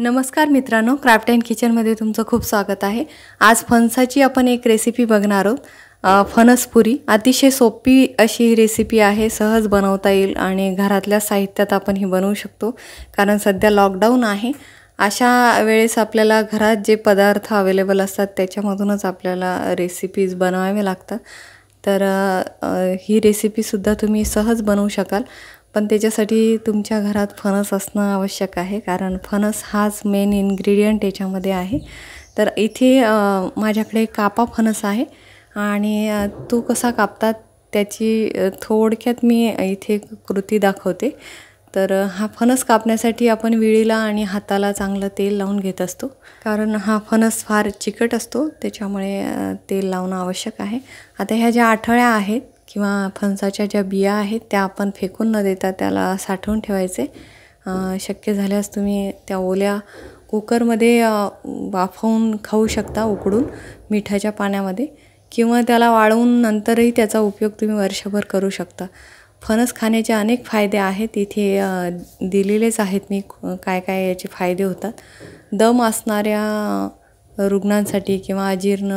नमस्कार मित्रांनो craft and किचनमध्ये तुमचं खूप स्वागत आहे आज फणसाची आपण एक रेसिपी बघणार आहोत फणसपुरी अतिशय सोपी अशी ही रेसिपी आहे सहज बनवता येईल आणि घरातल्या साहित्यात आपण ही बनवू शकतो कारण सध्या लॉकडाऊन आहे अशा वेळेस आपल्याला घरात जे पदार्थ अवेलेबल असतात त्याच्यामधूनच आपल्याला रेसिपीज बनवावे लागतात तर ही रेसिपीसुद्धा तुम्ही सहज बनवू शकाल पण त्याच्यासाठी तुमच्या घरात फणस असणं आवश्यक आहे कारण फणस हाच मेन इन्ग्रेडियंट याच्यामध्ये आहे तर इथे माझ्याकडे कापा फणस आहे आणि तो कसा कापतात त्याची थोडक्यात मी इथे कृती दाखवते तर हा फणस कापण्यासाठी आपण विळीला आणि हाताला चांगलं तेल लावून घेत असतो कारण हा फणस फार चिकट असतो त्याच्यामुळे तेल लावणं आवश्यक आहे आता ह्या ज्या आठळ्या आहेत किंवा फणसाच्या ज्या बिया आहेत त्या आपण फेकून न देता त्याला साठवून ठेवायचे शक्य झाल्यास तुम्ही त्या ओल्या कुकरमध्ये वाफवून खाऊ शकता उकडून मिठाच्या पाण्यामध्ये किंवा त्याला वाळवून नंतरही त्याचा उपयोग तुम्ही वर्षभर करू शकता फणस खाण्याचे अनेक फायदे आहेत इथे दिलेलेच आहेत मी काय काय याचे फायदे होतात दम असणाऱ्या रुग्णांसाठी किंवा अजीर्ण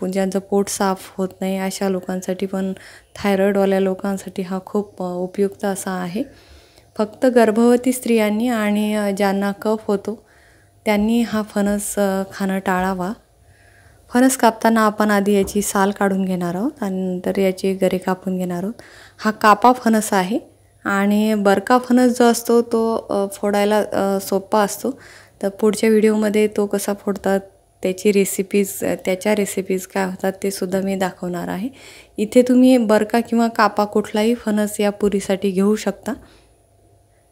पण ज्यांचं पोट साफ होत नाही अशा लोकांसाठी पण थायरॉईडवाल्या लोकांसाठी हा खूप उपयुक्त असा आहे फक्त गर्भवती स्त्रियांनी आणि ज्यांना कफ होतो त्यांनी हा फणस खाणं टाळावा फणस कापताना आपण आधी याची साल काढून घेणार आहोत आणि नंतर याचे गरे कापून घेणार आहोत हा कापा फणस आहे आणि बरका फणस जो असतो तो फोडायला सोपा असतो तर पुढच्या व्हिडिओमध्ये तो कसा फोडतात त्याची रेसिपीज त्याच्या रेसिपीज काय होतात ते सुद्धा मी दाखवणार आहे इथे तुम्ही बरका किंवा कापा कुठलाही फणस या पुरीसाठी घेऊ शकता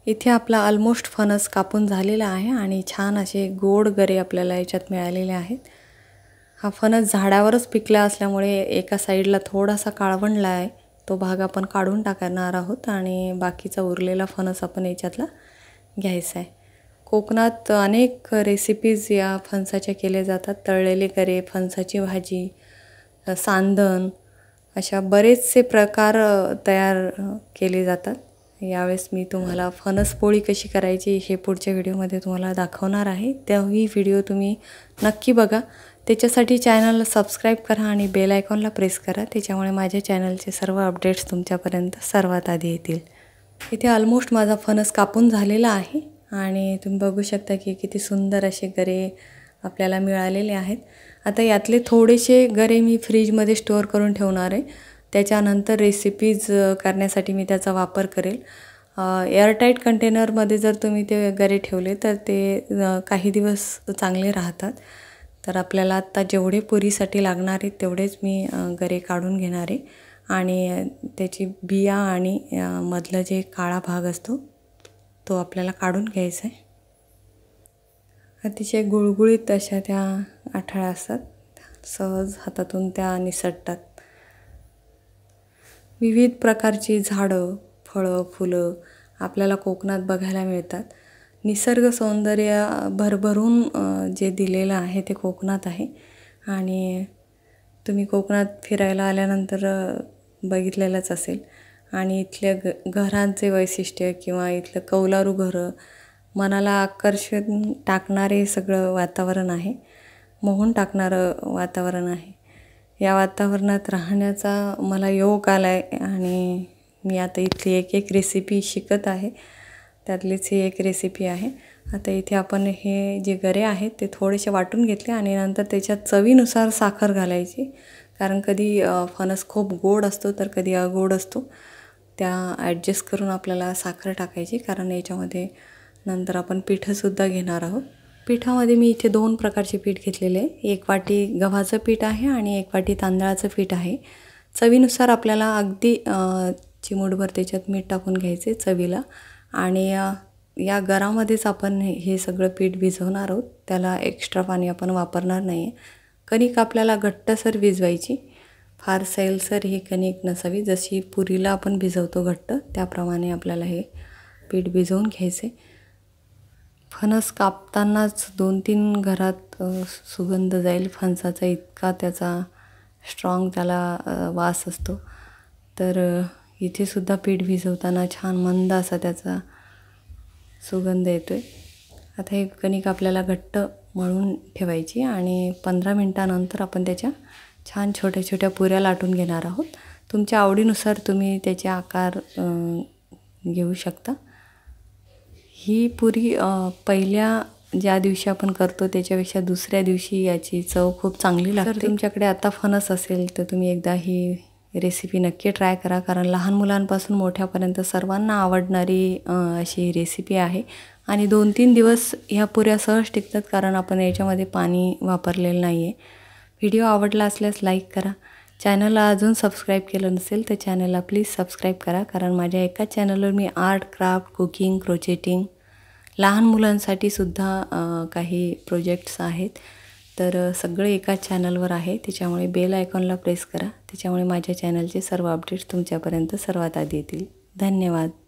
इथे आपला ऑलमोस्ट फणस कापून झालेला आहे आणि छान असे गोड गरे आपल्याला याच्यात मिळालेले आहेत हा फणस झाडावरच पिकला असल्यामुळे एका साईडला थोडासा काळवणला आहे तो भाग आपण काढून टाकणार आहोत आणि बाकीचा उरलेला फणस आपण याच्यातला घ्यायचा आहे कोकणात अनेक रेसिपीज या फणसाच्या केल्या जातात तळलेले करे फणसाची भाजी सांदण अशा बरेचसे प्रकार तयार केले जातात यावेळेस मी तुम्हाला पोळी कशी करायची हे पुढच्या व्हिडिओमध्ये तुम्हाला दाखवणार आहे त्याही व्हिडिओ तुम्ही नक्की बघा त्याच्यासाठी चॅनलला सबस्क्राईब करा आणि बेल आयकॉनला प्रेस करा त्याच्यामुळे माझ्या चॅनलचे सर्व अपडेट्स तुमच्यापर्यंत सर्वात आधी येतील इथे ऑलमोस्ट माझा फणस कापून झालेला आहे आणि तुम्ही बघू शकता की किती सुंदर असे गरे आपल्याला मिळालेले आहेत आता यातले थोडेसे गरे मी फ्रीजमध्ये स्टोअर करून ठेवणार आहे त्याच्यानंतर रेसिपीज करण्यासाठी मी त्याचा वापर करेल एअरटाईट कंटेनरमध्ये जर तुम्ही ते गरे ठेवले तर ते काही दिवस चांगले राहतात तर आपल्याला आत्ता जेवढे पुरीसाठी लागणार आहेत तेवढेच मी गरे काढून घेणार आहे आणि त्याची बिया आणि मधलं जे काळा भाग असतो तो आपल्याला काढून घ्यायचा आहे अतिशय गुळगुळीत अशा त्या आठळ्या असतात सहज हातातून त्या निसटतात विविध प्रकारची झाडं फळं फुलं आपल्याला कोकणात बघायला मिळतात निसर्ग सौंदर्य भरभरून जे दिलेलं आहे ते कोकणात आहे आणि तुम्ही कोकणात फिरायला आल्यानंतर बघितलेलंच असेल आणि इथल्या घ घरांचे वैशिष्ट्य किंवा इथलं कौलारू घरं मनाला आकर्षण टाकणारे सगळं वातावरण आहे मोहून टाकणारं वातावरण आहे या वातावरणात राहण्याचा मला योग आला आहे आणि मी आता इथली एक एक रेसिपी शिकत आहे त्यातलीच ही एक रेसिपी आहे आता इथे आपण हे जे गरे आहेत ते थोडेसे वाटून घेतले आणि नंतर त्याच्या चवीनुसार साखर घालायची कारण कधी फणस खूप गोड असतो तर कधी अगोड असतो त्या ॲडजस्ट करून आपल्याला साखर टाकायची कारण याच्यामध्ये नंतर आपण पीठंसुद्धा घेणार आहोत पिठामध्ये मी इथे दोन प्रकारचे पीठ घेतलेले आहे एक वाटी गव्हाचं पीठ आहे आणि एक वाटी तांदळाचं पीठ आहे चवीनुसार आपल्याला अगदी चिमूटभर त्याच्यात मीठ टाकून घ्यायचे चवीला आणि या गरामध्येच आपण हे सगळं पीठ भिजवणार आहोत त्याला एक्स्ट्रा पाणी आपण वापरणार नाही आहे कणिक आपल्याला घट्टसर भिजवायची फार सैलसर ही कणिक नसावी जशी पुरीला आपण भिजवतो घट्ट त्याप्रमाणे आपल्याला हे पीठ भिजवून घ्यायचे फणस कापतानाच दोन तीन घरात सुगंध जाईल फणसाचा इतका त्याचा स्ट्रॉंग त्याला वास असतो तर इथेसुद्धा पीठ भिजवताना छान मंद असा त्याचा सुगंध येतो आहे आता हे कणिक आपल्याला घट्ट मळून ठेवायची आणि पंधरा मिनटानंतर आपण त्याच्या छान छोट्या छोट्या पुऱ्या लाटून घेणार आहोत तुमच्या आवडीनुसार तुम्ही त्याचे आकार घेऊ शकता ही पुरी पहिल्या ज्या दिवशी आपण करतो त्याच्यापेक्षा दुसऱ्या दिवशी याची चव खूप चांगली लागते तुमच्याकडे आता फनस असेल तर तुम्ही एकदा ही रेसिपी नक्की ट्राय करा कारण लहान मुलांपासून मोठ्यापर्यंत सर्वांना आवडणारी अशी रेसिपी आहे आणि दोन तीन दिवस ह्या पुऱ्या सहज टिकतात कारण आपण याच्यामध्ये पाणी वापरलेलं नाही आहे व्हिडिओ आवडला असल्यास लाईक करा चॅनलला अजून सबस्क्राईब केलं नसेल तर चॅनलला प्लीज सबस्क्राईब करा कारण माझ्या एकाच चॅनलवर मी आर्ट क्राफ्ट कुकिंग क्रोचेटिंग लहान मुलांसाठी सुद्धा काही प्रोजेक्ट्स आहेत तर सगळे एकाच चॅनलवर आहे त्याच्यामुळे बेल आयकॉनला प्रेस करा त्याच्यामुळे माझ्या चॅनलचे सर्व अपडेट्स तुमच्यापर्यंत सर्वात आधी येतील धन्यवाद